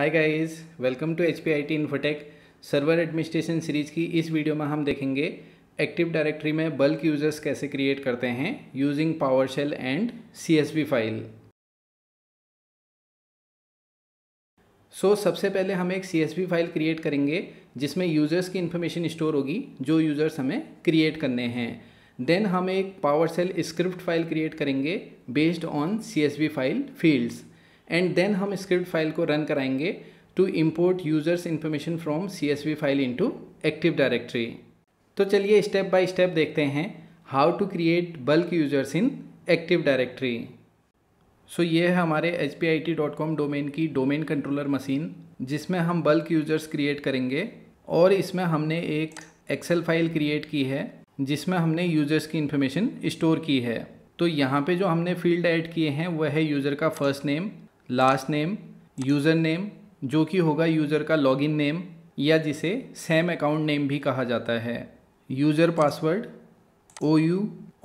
Hi guys welcome to H P I T infotech server administration series की इस video में हम देखेंगे एक्टिव डायरेक्टरी में बल्क यूजर्स कैसे क्रिएट करते हैं using PowerShell and C S B file so सबसे पहले हम एक C S B file create करेंगे जिसमें यूजर्स की इन्फॉर्मेशन स्टोर होगी जो यूजर्स हमें क्रिएट करने हैं देन हम एक PowerShell script file create करेंगे based on C S B file fields and then हम स्क्रिप्ट फाइल को रन कराएंगे to import users information from C S V file into active directory तो चलिए स्टेप बाय स्टेप देखते हैं how to create bulk users in active directory so ये है हमारे H P I T dot com domain की domain controller machine जिसमें हम बल्क यूजर्स क्रिएट करेंगे और इसमें हमने एक एक्सेल फाइल क्रिएट की है जिसमें हमने यूजर्स की इन्फॉर्मेशन स्टोर की है तो यहाँ पे जो हमने फील्ड ऐड किए हैं वह है यूज़र का first name last name user name जो कि होगा यूज़र का लॉगिन नेम या जिसे सेम अकाउंट नेम भी कहा जाता है यूज़र पासवर्ड ओ यू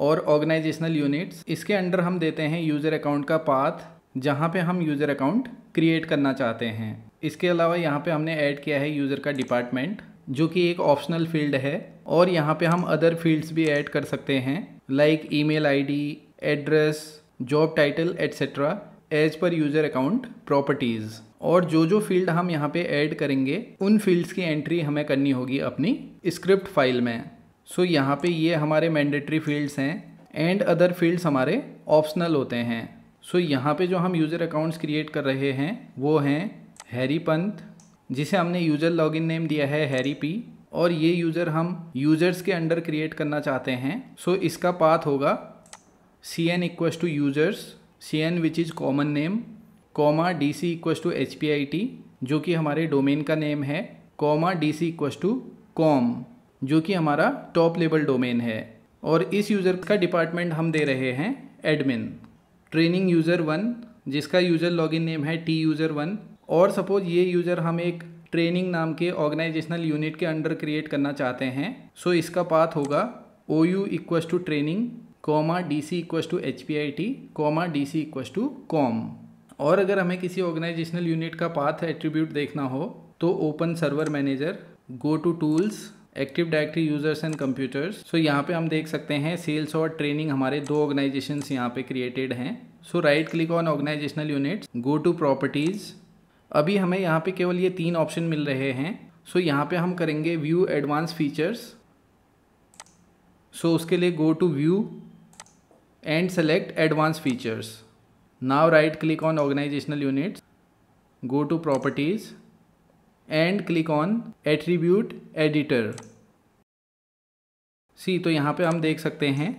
और ऑर्गेनाइजेशनल यूनिट्स इसके अंडर हम देते हैं यूज़र अकाउंट का पाथ जहाँ पे हम यूज़र अकाउंट क्रिएट करना चाहते हैं इसके अलावा यहाँ पे हमने ऐड किया है यूज़र का डिपार्टमेंट जो कि एक ऑप्शनल फील्ड है और यहाँ पे हम अदर फील्ड्स भी ऐड कर सकते हैं like email ID address job title etcetera as पर यूज़र अकाउंट प्रॉपर्टीज़ और जो जो फील्ड हम यहाँ पे ऐड करेंगे उन फील्ड्स की एंट्री हमें करनी होगी अपनी स्क्रिप्ट फाइल में सो so, यहाँ पे ये हमारे मैंडेटरी फील्ड्स हैं एंड अदर फील्ड्स हमारे ऑप्शनल होते हैं सो so, यहाँ पे जो हम यूज़र अकाउंट्स क्रिएट कर रहे हैं वो हैं हैरी पंत जिसे हमने यूज़र लॉगिन नेम दिया है हैरी पी और ये यूज़र हम यूज़र्स के अंडर क्रिएट करना चाहते हैं सो so, इसका पाथ होगा C N equals to users C N which is common name comma D C equals to H P I T जो कि हमारे डोमेन का नेम है comma D C equals to com जो कि हमारा टॉप लेवल डोमेन है और इस यूज़र का डिपार्टमेंट हम दे रहे हैं एडमिन ट्रेनिंग यूज़र वन जिसका यूज़र लॉगिन नेम है टी यूज़र वन और सपोज ये यूज़र हम एक ट्रेनिंग नाम के ऑर्गेनाइजेशनल यूनिट के अंडर क्रिएट करना चाहते हैं सो so इसका पाथ होगा O U equals to training comma D C equals to H P I T comma D C equals to com और अगर हमें किसी ऑर्गेनाइजेशनल यूनिट का पाथ एट्रीब्यूट देखना हो तो open server manager go to tools active directory users and computers so यहाँ पे हम देख सकते हैं सेल्स और ट्रेनिंग हमारे दो ऑर्गेनाइजेशन यहाँ पे क्रिएटेड हैं so right click on organizational units go to properties अभी हमें यहाँ पे केवल ये तीन ऑप्शन मिल रहे हैं सो so, यहाँ पे हम करेंगे व्यू एडवांस फीचर्स सो उसके लिए go to view and select advanced features. Now right click on organizational units, go to properties and click on attribute editor. सी तो यहाँ पे हम देख सकते हैं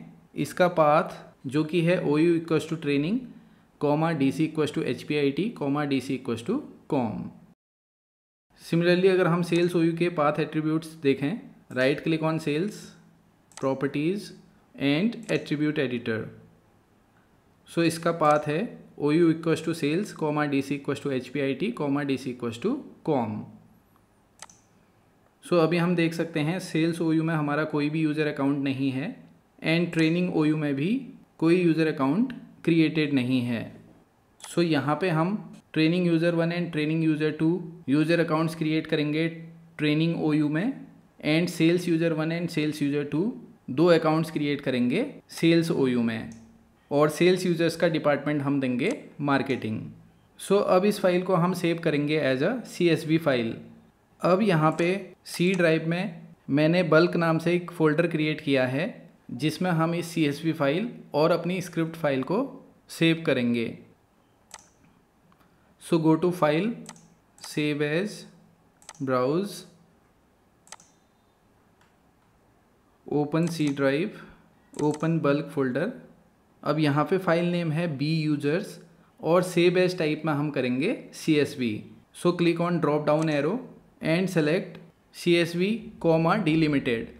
इसका पाथ जो कि है O U equals to training comma D C equals to H P I T comma D C equals to com similarly अगर हम सेल्स ओ यू के पाथ एट्रीब्यूट्स देखें right click on sales properties and attribute editor so इसका path है O U equals to sales comma D C equals to H P I T comma D C equals to com so अभी हम देख सकते हैं sales O U में हमारा कोई भी यूज़र अकाउंट नहीं है एंड ट्रेनिंग ओ यू में भी कोई यूज़र अकाउंट क्रिएटेड नहीं है सो so, यहाँ पे हम training user one and training user two user accounts create करेंगे ट्रेनिंग ओ यू में and sales user one and sales user two दो अकाउंट्स क्रिएट करेंगे सेल्स ओयू में और सेल्स यूजर्स का डिपार्टमेंट हम देंगे मार्केटिंग सो अब इस फाइल को हम सेव करेंगे एज अ सी फाइल अब यहाँ पे सी ड्राइव में मैंने बल्क नाम से एक फ़ोल्डर क्रिएट किया है जिसमें हम इस सी फाइल और अपनी स्क्रिप्ट फाइल को सेव करेंगे so go to file save as browse open C drive open bulk folder अब यहाँ पे फाइल नेम है बी यूजर्स और सेब एज टाइप में हम करेंगे C S V so click on drop down arrow and select C S V comma delimited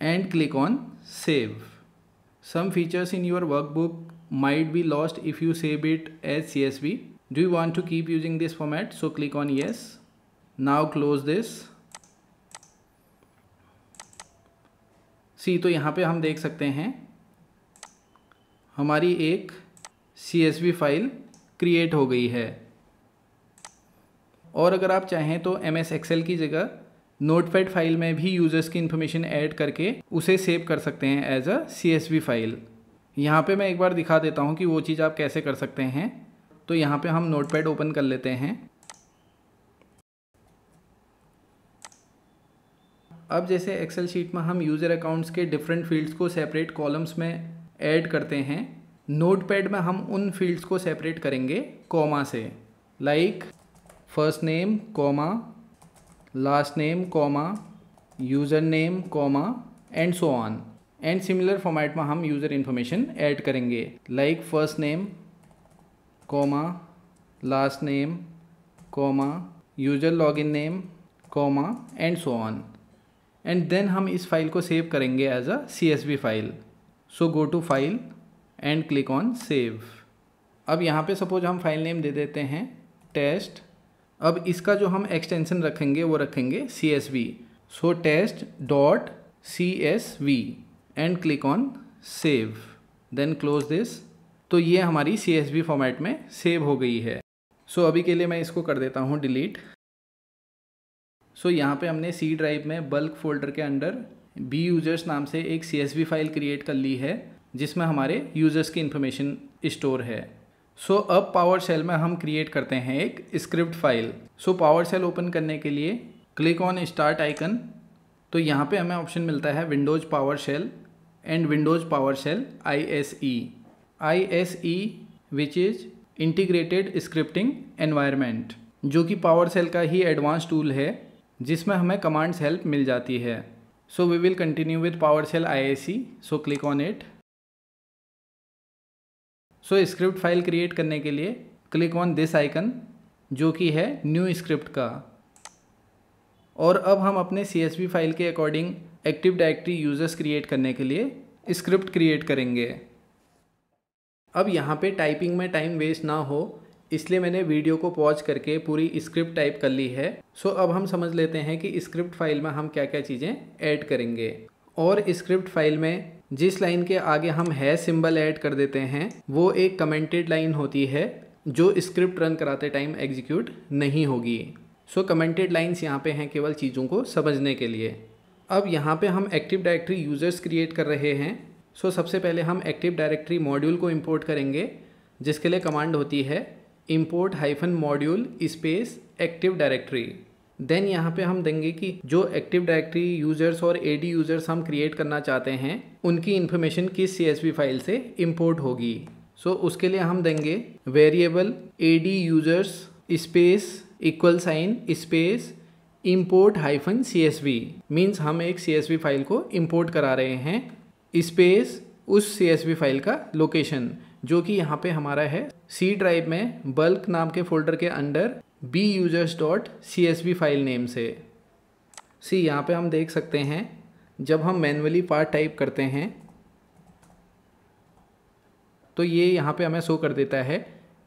and click on save some features in your workbook might be lost if you save it as C S we do you want to keep using this format so click on yes now close this सी तो यहाँ पे हम देख सकते हैं हमारी एक सी फाइल क्रिएट हो गई है और अगर आप चाहें तो एम एस एक्सेल की जगह नोटपैड फाइल में भी यूज़र्स की इन्फॉर्मेशन ऐड करके उसे सेव कर सकते हैं एज अ सी फाइल यहाँ पे मैं एक बार दिखा देता हूँ कि वो चीज़ आप कैसे कर सकते हैं तो यहाँ पे हम नोटपैड ओपन कर लेते हैं अब जैसे एक्सेल शीट में हम यूज़र अकाउंट्स के डिफरेंट फील्ड्स को सेपरेट कॉलम्स में ऐड करते हैं नोटपैड में हम उन फील्ड्स को सेपरेट करेंगे कॉमा से like first name comma last name comma user name comma and so on and similar format में हम यूज़र इन्फॉर्मेशन ऐड करेंगे like first name comma last name comma user login name comma and so on and then हम इस file को save करेंगे as a C S B file so go to file and click on save अब यहाँ पे suppose हम file name दे देते हैं टेस्ट अब इसका जो हम एक्सटेंशन रखेंगे वो रखेंगे C S V so test dot C S V and click on save then close this तो ये हमारी सी एस बी फॉर्मेट में सेव हो गई है सो so, अभी के लिए मैं इसको कर देता हूँ डिलीट सो so, यहाँ पे हमने सी ड्राइव में बल्क फोल्डर के अंडर बी यूजर्स नाम से एक सी फाइल क्रिएट कर ली है जिसमें हमारे यूजर्स की इन्फॉर्मेशन स्टोर है सो so, अब पावर सेल में हम क्रिएट करते हैं एक script file so PowerShell open करने के लिए क्लिक ऑन स्टार्ट आइकन तो यहाँ पे हमें ऑप्शन मिलता है Windows PowerShell and Windows PowerShell I S E I S E which is integrated scripting environment जो कि पावर सेल का ही एडवांस टूल है जिसमें हमें कमांड्स हेल्प मिल जाती है so we will continue with PowerShell I so click on it so script file create करने के लिए क्लिक ऑन दिस आइकन जो कि है न्यू स्क्रिप्ट का और अब हम अपने सी फाइल के according active directory users create करने के लिए स्क्रिप्ट क्रिएट करेंगे अब यहाँ पे टाइपिंग में टाइम वेस्ट ना हो इसलिए मैंने वीडियो को पॉज करके पूरी स्क्रिप्ट टाइप कर ली है सो अब हम समझ लेते हैं कि स्क्रिप्ट फाइल में हम क्या क्या चीज़ें ऐड करेंगे और स्क्रिप्ट फाइल में जिस लाइन के आगे हम है सिंबल ऐड कर देते हैं वो एक कमेंटेड लाइन होती है जो स्क्रिप्ट रन कराते टाइम एग्जीक्यूट नहीं होगी सो कमेंटेड लाइन्स यहाँ पे हैं केवल चीज़ों को समझने के लिए अब यहाँ पे हम एक्टिव डायरेक्टरी यूज़र्स क्रिएट कर रहे हैं सो सबसे पहले हम एक्टिव डायरेक्टरी मॉड्यूल को इम्पोर्ट करेंगे जिसके लिए कमांड होती है import hyphen module space active directory then यहाँ पे हम देंगे कि जो एक्टिव डायरेक्टरी यूजर्स और एडी यूजर्स हम क्रिएट करना चाहते हैं उनकी इन्फॉर्मेशन किस सी फाइल से इम्पोर्ट होगी सो so, उसके लिए हम देंगे variable A D users space equal sign space import hyphen C S V means हम एक सी एस वी फाइल को इम्पोर्ट करा रहे हैं स्पेस उस सी एस वी फाइल का लोकेशन जो कि यहाँ पे हमारा है सी ड्राइव में बल्क नाम के फोल्डर के under B users dot C S B file name से सी यहाँ पे हम देख सकते हैं जब हम मैनुअली पार्ट टाइप करते हैं तो ये यहाँ पे हमें शो कर देता है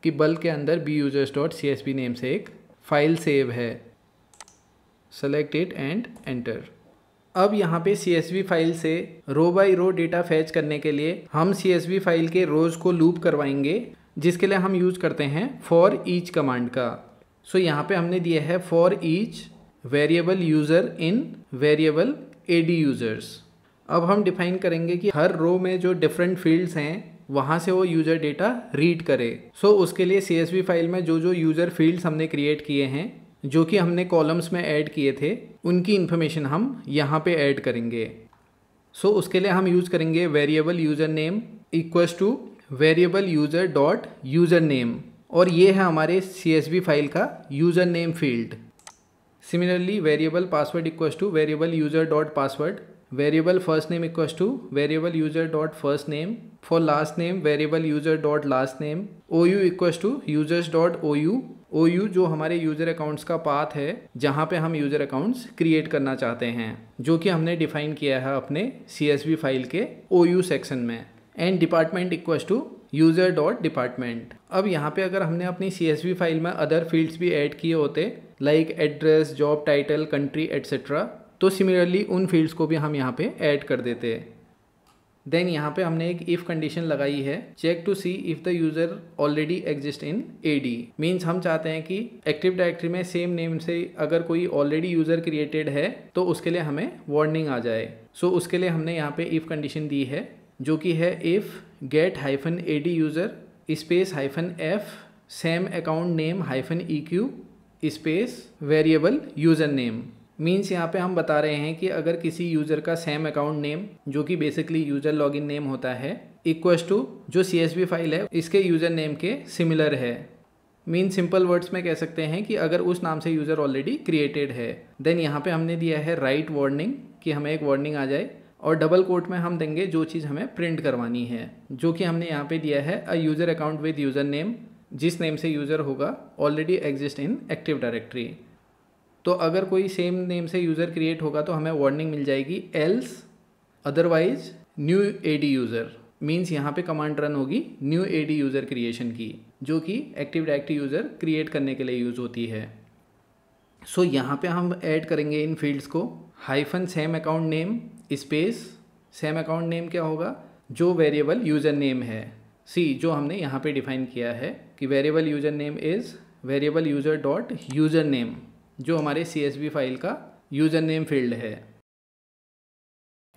कि बल्क के अंदर B users dot C S B name से एक फ़ाइल सेव है सेलेक्ट इट एंड एंटर अब यहाँ पे सी फाइल से row by row data fetch करने के लिए हम सी फाइल के रोज़ को लूप करवाएंगे जिसके लिए हम यूज़ करते हैं फॉर ईच कमांड का सो so, यहाँ पे हमने दिया है for each variable user in variable A D users अब हम डिफाइन करेंगे कि हर रो में जो डिफरेंट फील्ड्स हैं वहाँ से वो यूज़र डेटा रीड करे सो so, उसके लिए सी फाइल में जो जो यूज़र फील्ड्स हमने क्रिएट किए हैं जो कि हमने कॉलम्स में ऐड किए थे उनकी इन्फॉर्मेशन हम यहाँ पे ऐड करेंगे सो so, उसके लिए हम यूज़ करेंगे variable user name equals to variable user dot user name और ये है हमारे सी फाइल का user name field similarly variable password equals to variable user dot password variable first name equals to variable user dot first name for last name variable user dot last name O U equals to users dot O U O U जो हमारे user accounts का path है जहाँ पे हम user accounts create करना चाहते हैं जो कि हमने डिफाइन किया है अपने सी फाइल के ओ यू सेक्शन में and department equals to user dot department अब यहाँ पे अगर हमने अपनी सी फाइल में अदर फील्ड्स भी ऐड किए होते like address job title country etcetera तो सिमिलरली उन फील्ड्स को भी हम यहाँ पे ऐड कर देते हैं देन यहाँ पे हमने एक इफ कंडीशन लगाई है check to see if the user already exist in A D means हम चाहते हैं कि एक्टिव डायरेक्टरी में सेम नेम से अगर कोई ऑलरेडी यूजर क्रिएटेड है तो उसके लिए हमें वार्निंग आ जाए सो so, उसके लिए हमने यहाँ पे इफ कंडीशन दी है जो कि है if get hyphen A D user space hyphen F sam account name hyphen E Q space variable user name means यहाँ पे हम बता रहे हैं कि अगर किसी यूज़र का सेम अकाउंट नेम जो कि बेसिकली यूज़र लॉगिन नेम होता है इक्वल्स टू जो सी फाइल है इसके यूज़र नेम के सिमिलर है मीन सिंपल वर्ड्स में कह सकते हैं कि अगर उस नाम से यूज़र ऑलरेडी क्रिएटेड है देन यहाँ पे हमने दिया है राइट right वार्निंग कि हमें एक वार्निंग आ जाए और डबल कोट में हम देंगे जो चीज़ हमें प्रिंट करवानी है जो कि हमने यहाँ पे दिया है a user account with user name जिस नेम से यूज़र होगा already exist in active directory तो अगर कोई सेम नेम से यूज़र क्रिएट होगा तो हमें वार्निंग मिल जाएगी else otherwise new A D user means यहाँ पे कमांड रन होगी new A D user creation की जो कि एक्टिव डायरेक्टिव यूज़र क्रिएट करने के लिए यूज़ होती है सो so, यहाँ पे हम ऐड करेंगे इन फील्ड्स को hyphen sam account name space sam account name क्या होगा जो वेरिएबल यूज़र नेम है सी जो हमने यहाँ पे डिफाइन किया है कि variable user name is variable user dot user name जो हमारे सी फाइल का यूज़र नेम फील्ड है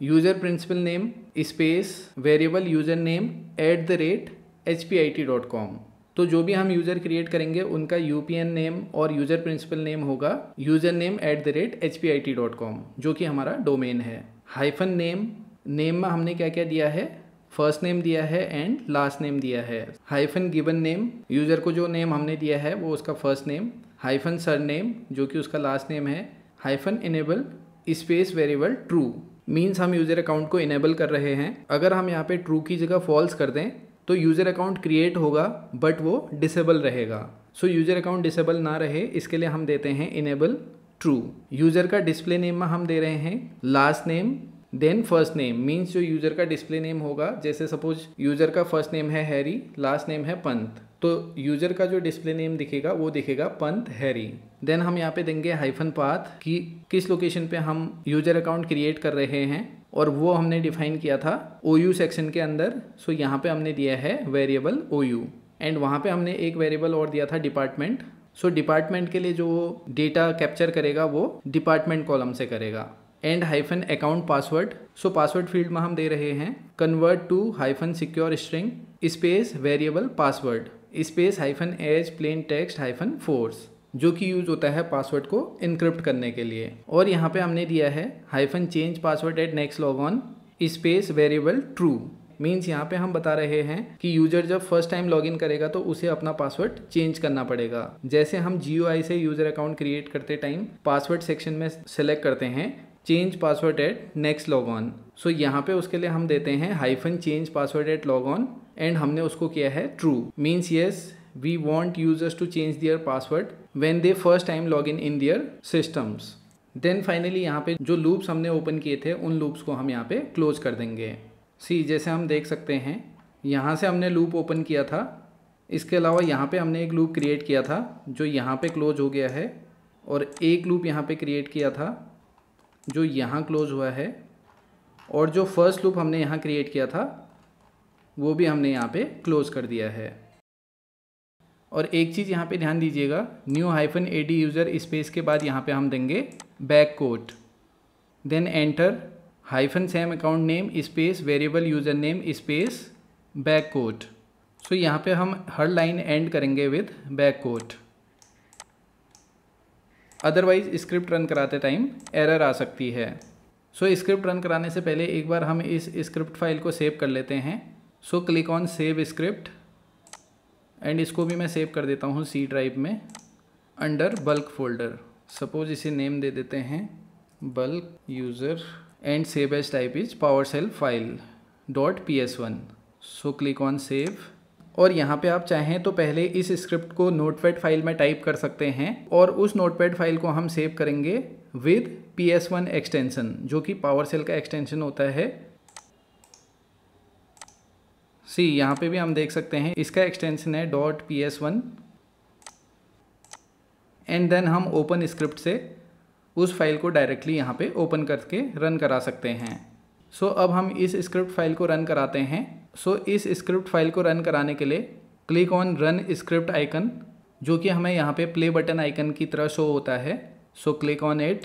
user principal name space variable user name at the rate H P I T dot com तो जो भी हम यूज़र क्रिएट करेंगे उनका यू पी एन नेम और यूज़र प्रिंसिपल नेम होगा user name at the rate H P I T dot com जो कि हमारा डोमेन है हाइफन नेम नेम में हमने क्या क्या दिया है फर्स्ट नेम दिया है एंड लास्ट नेम दिया है हाइफन गिवन नेम यूज़र को जो नेम हमने दिया है वो उसका फर्स्ट नेम हाइफन सरनेम जो कि उसका लास्ट नेम है hyphen enable space variable true means हम यूज़र अकाउंट को इनेबल कर रहे हैं अगर हम यहाँ पे ट्रू की जगह फॉल्स कर दें तो यूज़र अकाउंट क्रिएट होगा बट वो डिसेबल रहेगा सो यूज़र अकाउंट डिसेबल ना रहे इसके लिए हम देते हैं इनेबल ट्रू यूज़र का डिस्प्ले नेम में हम दे रहे हैं last name then first name means जो यूज़र का डिस्प्ले नेम होगा जैसे सपोज यूज़र का फर्स्ट नेम है हैरी लास्ट नेम है पंथ तो यूजर का जो डिस्प्ले नेम दिखेगा वो दिखेगा पंत हैरी देन हम यहाँ पे देंगे हाइफन पाथ कि किस लोकेशन पे हम यूजर अकाउंट क्रिएट कर रहे हैं और वो हमने डिफाइन किया था ओ यू सेक्शन के अंदर सो यहाँ पे हमने दिया है वेरिएबल ओ यू एंड वहाँ पे हमने एक वेरिएबल और दिया था डिपार्टमेंट सो डिपार्टमेंट के लिए जो डेटा कैप्चर करेगा वो डिपार्टमेंट कॉलम से करेगा and hyphen account password so password field में हम दे रहे हैं convert to hyphen secure string space variable password space hyphen as plain text hyphen force जो कि यूज होता है पासवर्ड को इनक्रिप्ट करने के लिए और यहाँ पे हमने दिया है hyphen change password at next log on space variable true means यहाँ पे हम बता रहे हैं कि यूजर जब फर्स्ट टाइम लॉगिन करेगा तो उसे अपना पासवर्ड चेंज करना पड़ेगा जैसे हम जी से यूजर अकाउंट क्रिएट करते टाइम पासवर्ड सेक्शन में सेलेक्ट करते हैं change password at next log on so यहाँ पे उसके लिए हम देते हैं hyphen change password at log on and हमने उसको किया है true means yes we want users to change their password when they first time log in in their systems then finally यहाँ पे जो लूप्स हमने ओपन किए थे उन लूप्स को हम यहाँ पे क्लोज कर देंगे सी जैसे हम देख सकते हैं यहाँ से हमने लूप ओपन किया था इसके अलावा यहाँ पे हमने एक लूप क्रिएट किया था जो यहाँ पे क्लोज हो गया है और एक लूप यहाँ पे क्रिएट किया था जो यहाँ क्लोज हुआ है और जो फर्स्ट लूप हमने यहाँ क्रिएट किया था वो भी हमने यहाँ पे क्लोज़ कर दिया है और एक चीज़ यहाँ पे ध्यान दीजिएगा new hyphen A D user space के बाद यहाँ पे हम देंगे back quote then enter hyphen sam account name space variable user name space back quote so यहाँ पे हम हर लाइन एंड करेंगे with back quote otherwise script run कराते टाइम एरर आ सकती है सो so, स्क्रिप्ट रन कराने से पहले एक बार हम इस स्क्रिप्ट फाइल को सेव कर लेते हैं so click on save script and इसको भी मैं सेव कर देता हूँ सी ड्राइव में अंडर बल्क फोल्डर सपोज इसे नेम दे देते हैं bulk user and save as type is power shell file dot P S one so click on save और यहाँ पे आप चाहें तो पहले इस स्क्रिप्ट को नोटपैड फाइल में टाइप कर सकते हैं और उस नोटपैड फाइल को हम सेव करेंगे with P S one extension जो कि पावर सेल का एक्सटेंशन होता है सी यहाँ पे भी हम देख सकते हैं इसका एक्सटेंशन है dot P S one and then हम ओपन स्क्रिप्ट से उस फाइल को डायरेक्टली यहाँ पे ओपन करके रन करा सकते हैं सो so, अब हम इस स्क्रिप्ट फाइल को रन कराते हैं सो so, इस स्क्रिप्ट फाइल को रन कराने के लिए click on run script icon जो कि हमें यहाँ पे प्ले बटन आइकन की तरह शो होता है so click on it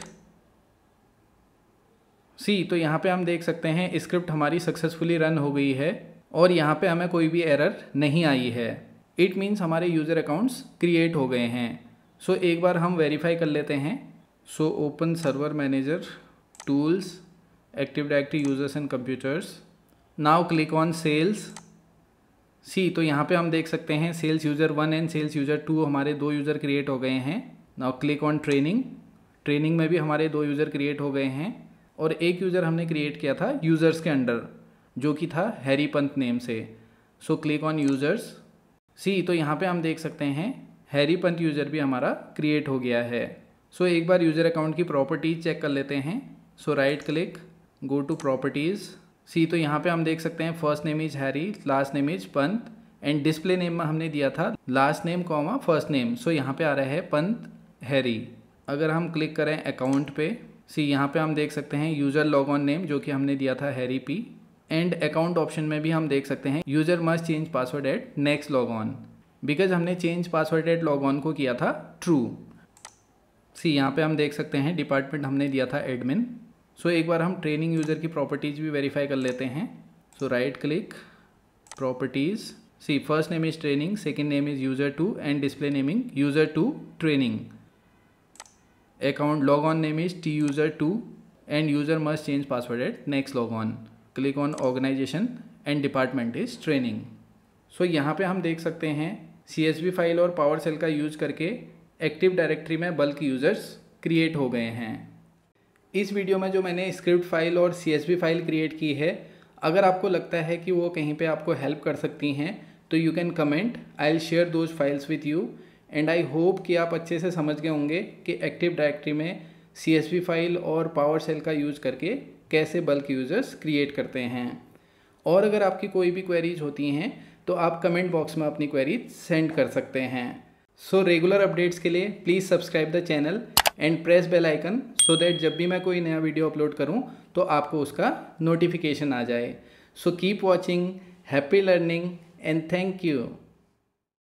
see तो यहाँ पे हम देख सकते हैं स्क्रिप्ट हमारी सक्सेसफुली रन हो गई है और यहाँ पे हमें कोई भी एरर नहीं आई है इट मीन्स हमारे यूज़र अकाउंट्स क्रिएट हो गए हैं सो so, एक बार हम वेरीफाई कर लेते हैं so open server manager tools active directory users and computers now click on sales see तो यहाँ पे हम देख सकते हैं sales user one and sales user two हमारे दो यूज़र क्रिएट हो गए हैं now click on training training में भी हमारे दो यूज़र क्रिएट हो गए हैं और एक यूज़र हमने क्रिएट किया था यूज़र्स के अंडर जो कि था हैरी पंथ नेम से so click on users see तो यहाँ पे हम देख सकते हैं हैरी पंथ यूज़र भी हमारा क्रिएट हो गया है सो so, एक बार यूज़र अकाउंट की प्रॉपर्टीज़ चेक कर लेते हैं so right click go to properties see तो यहाँ पे हम देख सकते हैं first name is Harry last name is Panth and display name में हमने दिया था last name comma first name so यहाँ पे आ रहा है पंत हैरी अगर हम क्लिक करें अकाउंट पे सी यहाँ पे हम देख सकते हैं यूज़र लॉग ऑन नेम जो कि हमने दिया था Harry P and account option में भी हम देख सकते हैं user must change password at next log on because हमने change password at log on को किया था ट्रू सी यहाँ पे हम देख सकते हैं डिपार्टमेंट हमने दिया था एडमिन सो so, एक बार हम ट्रेनिंग यूज़र की प्रॉपर्टीज भी वेरीफाई कर लेते हैं so right click properties see first name is training second name is user two and display naming user two training account log on name is T user two and user must change password at next log on click on organization and department is training so यहाँ पे हम देख सकते हैं C file और power shell का use करके active directory में बल्क यूज़र्स क्रिएट हो गए हैं इस वीडियो में जो मैंने स्क्रिप्ट फाइल और सी फाइल क्रिएट की है अगर आपको लगता है कि वो कहीं पे आपको हेल्प कर सकती हैं तो you can comment I'll share those files with you and I hope कि आप अच्छे से समझ गए होंगे कि एक्टिव डायरेक्टरी में सी फाइल और पावर सेल का यूज़ करके कैसे बल्क यूज़र्स क्रिएट करते हैं और अगर आपकी कोई भी क्वेरीज होती हैं तो आप कमेंट बॉक्स में अपनी क्वेरीज सेंड कर सकते हैं सो रेगुलर अपडेट्स के लिए please subscribe the channel and press bell icon so that जब भी मैं कोई नया वीडियो अपलोड करूं तो आपको उसका नोटिफिकेशन आ जाए so keep watching happy learning and thank you